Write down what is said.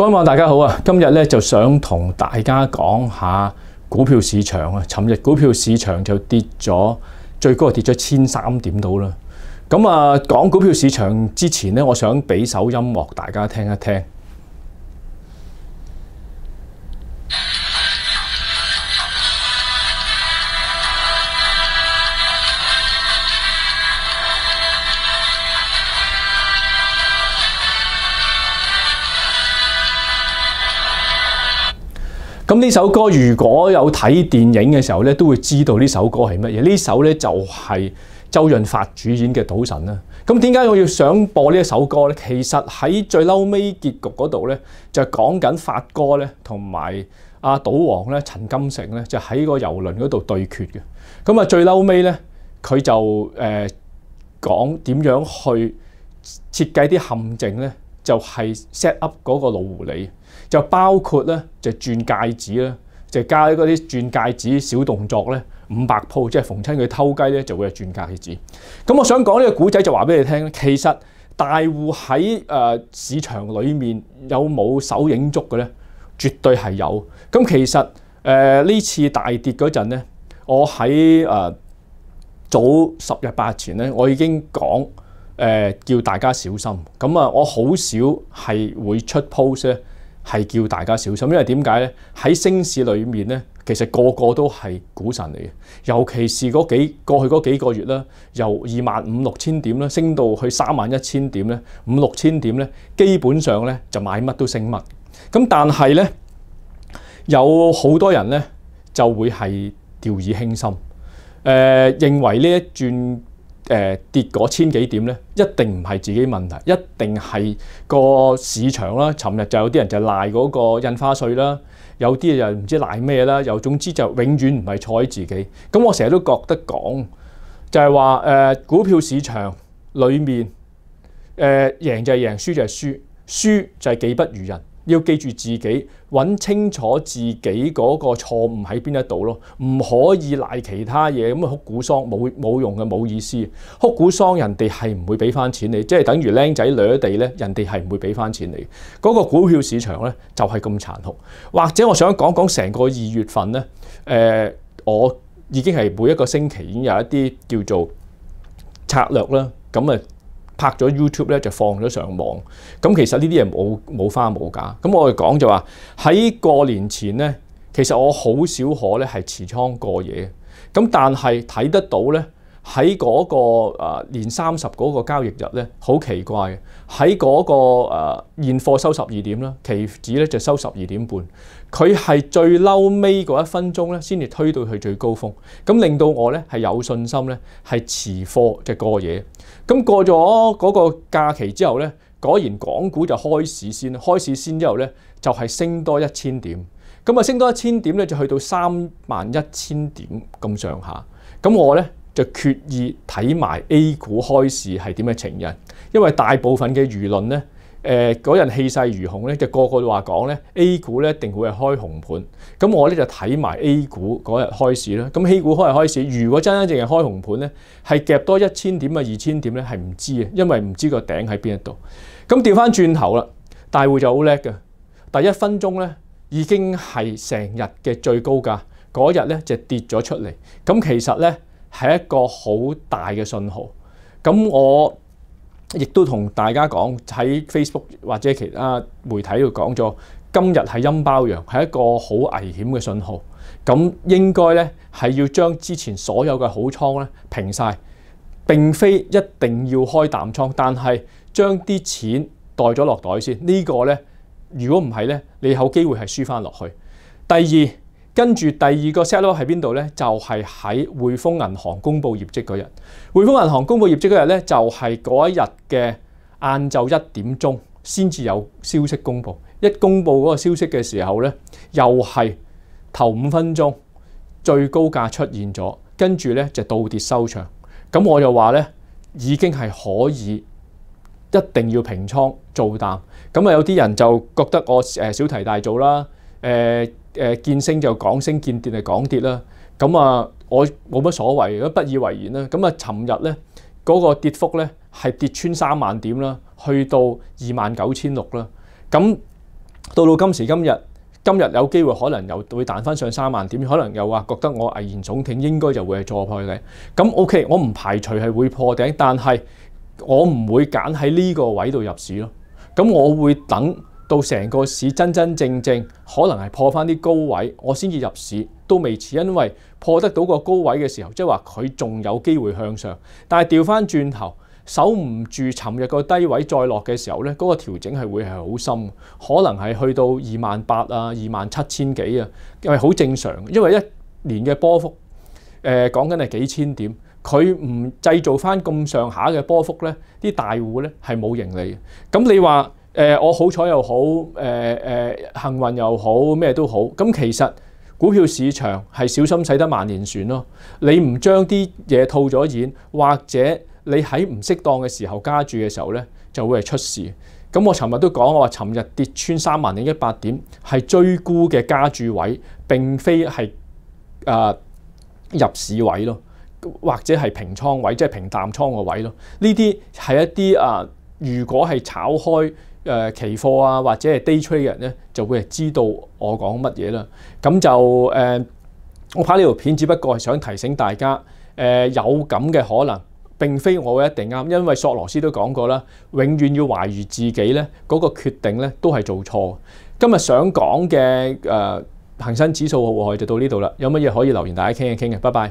各位网友大家好啊，今日咧就想同大家讲下股票市场啊，寻日股票市场就跌咗，最高跌咗千三点到啦。咁啊，讲股票市场之前咧，我想俾首音乐大家听一听。咁呢首歌，如果有睇電影嘅時候咧，都會知道呢首歌係乜嘢。呢首咧就係周潤發主演嘅《賭神》啦。咁點解我要想播呢一首歌咧？其實喺最嬲尾結局嗰度咧，就講緊發哥咧同埋阿賭王咧、陳金城咧，就喺個遊輪嗰度對決嘅。咁啊，最嬲尾咧，佢就誒講點樣去設計啲陷阱咧？就係 set up 嗰個老狐狸，就包括咧就轉戒指啦，就加啲嗰啲轉戒指小動作咧，五百鋪即係逢親佢偷雞咧就會轉戒指。咁我想講呢個古仔就話俾你聽其實大戶喺市場裏面有冇手影捉嘅咧，絕對係有。咁其實誒呢次大跌嗰陣咧，我喺誒早十日八前咧，我已經講。誒叫大家小心咁啊！我好少係會出 post 咧，係叫大家小心，因為點解咧？喺升市裏面咧，其實個個都係股神嚟嘅，尤其是嗰幾過去嗰幾個月咧，由二萬五六千點咧，升到去三萬一千點咧，五六千點咧，基本上咧就買乜都升乜。咁但係咧，有好多人咧就會係掉以輕心，誒認為呢一轉。誒跌嗰千幾點咧，一定唔係自己問題，一定係個市場啦。尋日就有啲人就賴嗰個印花税啦，有啲又唔知賴咩啦。有總之就永遠唔係錯喺自己。咁我成日都覺得講就係話誒股票市場裏面誒贏就係贏，輸就係輸，輸就係技不如人。要記住自己，揾清楚自己嗰個錯誤喺邊一度咯，唔可以賴其他嘢咁啊！哭股桑冇冇用嘅，冇意思。哭股桑人哋係唔會俾翻錢你，即係等於僆仔掠地咧，人哋係唔會俾翻錢你。嗰個股票市場咧就係咁殘酷。或者我想講講成個二月份咧，誒，我已經係每一個星期已經有一啲叫做策略啦，咁啊。拍咗 YouTube 咧就放咗上網，咁其實呢啲嘢冇冇花冇假，咁我哋講就話喺過年前咧，其實我好少可咧係持倉過夜，咁但係睇得到咧。喺嗰個年三十嗰個交易日咧，好奇怪嘅。喺嗰個誒現貨收十二點啦，期指咧就收十二點半。佢係最嬲尾嗰一分鐘咧，先至推到去最高峰。咁令到我咧係有信心咧，係持貨嘅過夜。咁過咗嗰個假期之後咧，果然港股就開市先，開市先之後咧就係升多一千點。咁啊，升多一千點咧就去到三萬一千點咁上下。咁我咧。就決意睇埋 A 股開市係點嘅情人，因為大部分嘅輿論咧，誒嗰日氣勢如虹咧，就個個話講咧，A 股咧一定會係開紅盤。咁我咧就睇埋 A 股嗰日開市啦。咁 A 股開日開市，如果真真正正開紅盤咧，係夾多一千點啊二千點咧，係唔知啊，因為唔知個頂喺邊一度。咁調翻轉頭啦，大會就好叻嘅，第一分鐘咧已經係成日嘅最高價。嗰日咧就跌咗出嚟。咁其實咧。係一個好大嘅信號，咁我亦都同大家講喺 Facebook 或者其他媒體度講咗，今日係陰包陽，係一個好危險嘅信號。咁應該咧係要將之前所有嘅好倉咧平曬，並非一定要開淡倉，但係將啲錢袋咗落袋先。呢個咧，如果唔係咧，你有機會係輸翻落去。第二。跟住第二個 set up 喺邊度咧？就係喺匯豐銀行公布業績嗰日。匯豐銀行公布業績嗰日咧，就係嗰一日嘅晏晝一點鐘先至有消息公佈。一公佈嗰個消息嘅時候咧，又係頭五分鐘最高價出現咗，跟住咧就倒跌收場。咁我就話咧，已經係可以一定要平倉做淡。咁啊，有啲人就覺得我小題大做啦，誒。誒見升就講升，見跌就講跌啦。咁啊，我冇乜所謂，不以為然啦。咁啊，尋日咧嗰個跌幅咧係跌穿三萬點啦，去到二萬九千六啦。咁到到今時今日，今日有機會可能又會彈翻上三萬點，可能又話覺得我危言聳聽，應該就會係錯破嘅。咁 O K，我唔排除係會破頂，但係我唔會揀喺呢個位度入市咯。咁我會等。到成個市真真正正可能係破翻啲高位，我先至入市都未遲，因為破得到個高位嘅時候，即係話佢仲有機會向上。但係調翻轉頭守唔住尋日個低位再落嘅時候咧，嗰個調整係會係好深，可能係去到二萬八啊、二萬七千幾啊，因為好正常，因為一年嘅波幅誒講緊係幾千點，佢唔製造翻咁上下嘅波幅呢啲大户呢係冇盈利咁你話？誒我好彩又好，誒誒幸運又好，咩都好。咁其實股票市場係小心使得萬年船咯。你唔將啲嘢套咗現，或者你喺唔適當嘅時候加注嘅時候咧，就會係出事。咁我尋日都講，我話尋日跌穿三萬零一百點係追沽嘅加注位，並非係啊入市位咯，或者係平倉位，即係平淡倉個位咯。呢啲係一啲啊。如果係炒開誒期貨啊，或者係 day t r a d e 人咧，就會知道我講乜嘢啦。咁就誒，我拍呢條片，只不過係想提醒大家，誒有咁嘅可能。並非我一定啱，因為索羅斯都講過啦，永遠要懷疑自己咧嗰個決定咧都係做錯。今日想講嘅誒恆生指數我壞就到呢度啦。有乜嘢可以留言大家傾一傾嘅，拜拜。